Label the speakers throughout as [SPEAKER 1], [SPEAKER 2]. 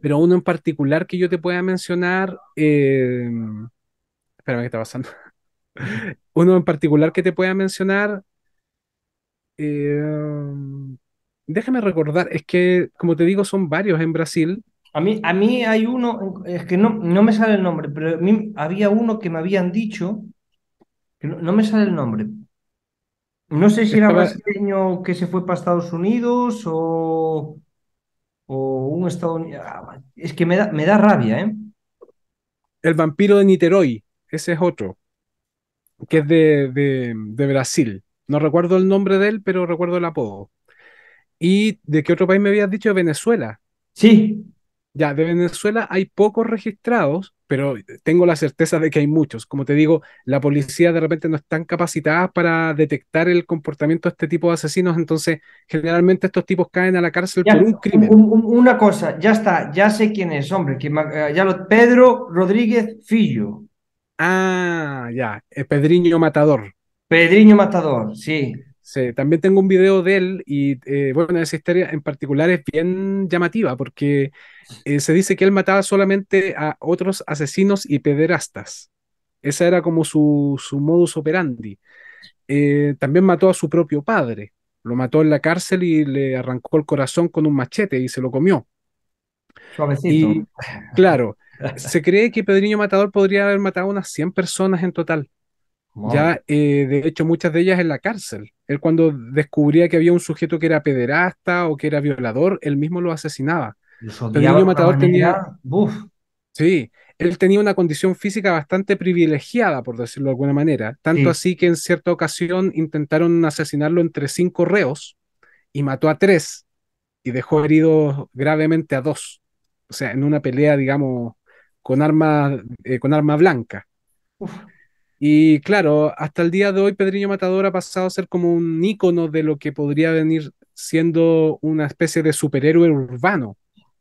[SPEAKER 1] pero uno en particular que yo te pueda mencionar, eh, espérame, ¿qué está pasando? uno en particular que te pueda mencionar, em, déjame recordar, es que como te digo, son varios en Brasil. A mí, a mí hay uno, es que no, no me sale el nombre, pero
[SPEAKER 2] había uno que me habían dicho, que no, me sale el nombre. No sé si era brasileño que se fue para Estados Unidos o o un ah, Es que me da, rabia, ¿eh?
[SPEAKER 1] El vampiro de Niterói, ese es otro, que es de, de, de Brasil. No recuerdo el nombre de él, pero recuerdo el apodo. ¿Y de qué otro país me habías dicho? Venezuela. Sí. Ya, de Venezuela hay pocos registrados, pero tengo la certeza de que hay muchos. Como te digo, la policía de repente no están capacitadas para detectar el comportamiento de este tipo de asesinos, entonces generalmente estos tipos caen a la cárcel por un crimen. una cosa, ya está, ya sé quién es, hombre, que, eh, ya lo, Pedro Rodríguez Fillo. Ah, ya, eh, Pedriño Matador. Pedriño Matador, sí. Sí, también tengo un video de él y eh, bueno, esa historia en particular es bien llamativa porque eh, se dice que él mataba solamente a otros asesinos y pederastas. Esa era como su, su modus operandi. Eh, también mató a su propio padre. Lo mató en la cárcel y le arrancó el corazón con un machete y se lo comió. Suavecito. claro, se cree que Pedriño Matador podría haber matado unas 100 personas en total. Ya, eh, de hecho, muchas de ellas en la cárcel. Él cuando descubría que había un sujeto que era pederasta o que era violador, él mismo lo asesinaba. el niño matador tenía... Sí, él tenía una condición física bastante privilegiada, por decirlo de alguna manera. Tanto así que en cierta ocasión intentaron asesinarlo entre cinco reos y mató a tres y dejó heridos gravemente a dos. O sea, en una pelea, digamos, con arma, eh, con arma blanca. Uf. Y claro, hasta el día de hoy Pedriño Matador ha pasado a ser como un ícono de lo que podría venir siendo una especie de superhéroe urbano.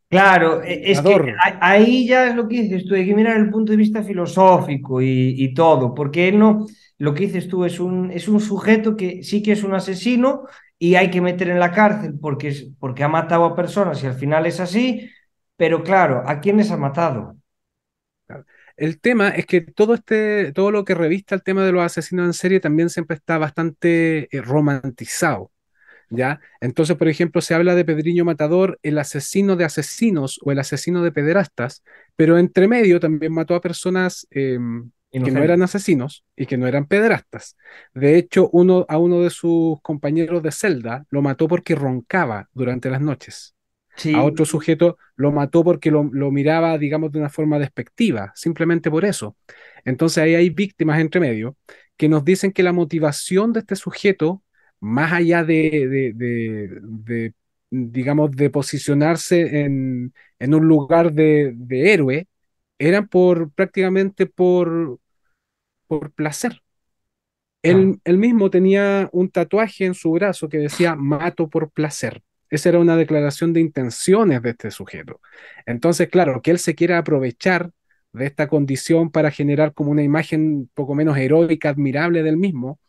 [SPEAKER 1] Claro, e, es que
[SPEAKER 2] ahí ya es lo que dices tú, hay que mirar el punto de vista filosófico y, todo, porque él no, lo que dices tú es un, es un sujeto que sí que es un asesino y hay que meter en la cárcel porque, porque ha matado a personas y al final
[SPEAKER 1] es así, pero claro, ¿a quiénes ha matado? El tema es que todo este, todo lo que revista el tema de los asesinos en serie también siempre está bastante eh, romantizado. ¿Ya? Entonces, por ejemplo, se habla de Pedriño Matador, el asesino de asesinos o el asesino de pederastas, pero entre medio también mató a personas em, que no eran asesinos y que no eran pederastas. De hecho, uno, a uno de sus compañeros de celda lo mató porque roncaba durante las noches a otro sujeto, lo mató porque lo, miraba, digamos, de una forma despectiva, simplemente por eso. Entonces ahí hay víctimas entre medio que nos dicen que la motivación de este sujeto, más allá de, de, de, digamos, de posicionarse en, en un lugar de, héroe, eran por prácticamente por, por placer. él, mismo tenía un tatuaje en su brazo que decía mato por placer. Esa era una declaración de intenciones de este sujeto. Entonces, claro, que él se quiera aprovechar de esta condición para generar como una imagen poco menos heroica, admirable del mismo,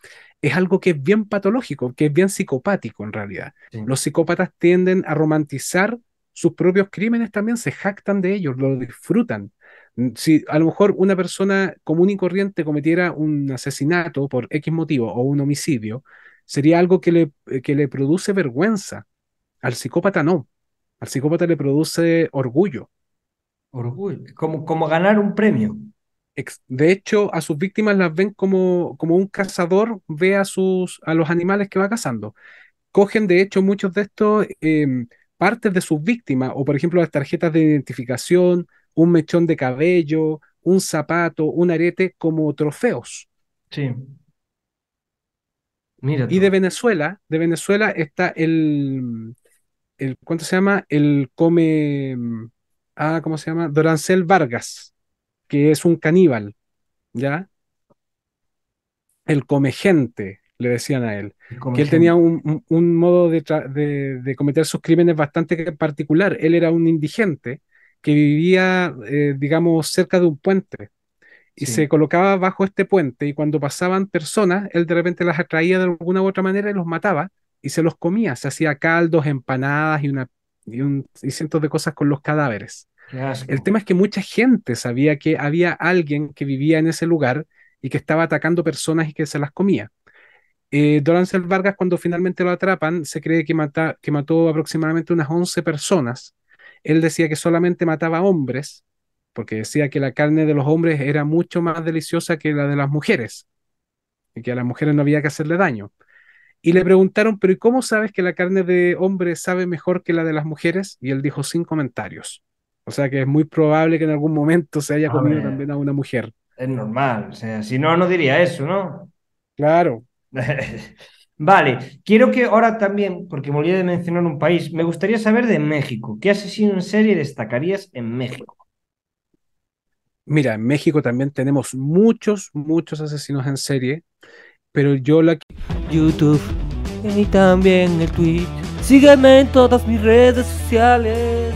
[SPEAKER 1] es algo que es bien patológico, que es bien psicopático en realidad. Los psicópatas tienden a romantizar sus propios crímenes, también se jactan de ellos, lo disfrutan. Mm, si a lo mejor una persona común y corriente cometiera un asesinato por X motivo o un homicidio, sería algo que le, eh, que le produce vergüenza al psicópata no. Al psicópata le produce orgullo. Orgullo. Como, como ganar un premio. De hecho, a sus víctimas las ven como, como un cazador ve a, sus, a los animales que va cazando. Cogen, de hecho, muchos de estos em, partes de sus víctimas, o por ejemplo las tarjetas de identificación, un mechón de cabello, un zapato, un arete, como trofeos. Sí. Mira y de Venezuela, de Venezuela está el, el, ¿cuánto se llama? El come, mm, ah, ¿cómo se llama? Dorancel Vargas, que es un caníbal, ¿ya? El come gente, le decían a él. que él tenía un, modo de, cometer sus crímenes bastante particular. Él era un indigente que vivía, eh, digamos, cerca de un puente y se colocaba bajo este puente y cuando pasaban personas, él de repente las atraía de alguna u otra manera y los mataba y se los comía, se hacía caldos, empanadas y, una, cientos de cosas con los cadáveres. El tema es que mucha gente sabía que había alguien que vivía en ese lugar y que estaba atacando personas y que se las comía. Eh, Dorancel Vargas, cuando finalmente lo atrapan, se cree que, mata, que mató aproximadamente unas 11 personas. Él decía que solamente mataba hombres, porque decía que la carne de los hombres era mucho más deliciosa que la de las mujeres, y que a las mujeres no había que hacerle daño. Y le preguntaron, pero ¿y cómo sabes que la carne de hombre sabe mejor que la de las mujeres? Y él dijo, sin comentarios. O sea que es muy probable que en algún momento se haya ah, comido también a una mujer. Es normal, o sea, si no, no diría eso, ¿no? Claro.
[SPEAKER 2] vale, quiero que ahora también, porque me olvidé de mencionar un país, me gustaría saber de México. ¿Qué asesino
[SPEAKER 1] en serie destacarías en México? Mira, en México también tenemos muchos, muchos asesinos en serie pero yo la... YouTube y también el Twitch. Sígueme en todas mis redes sociales.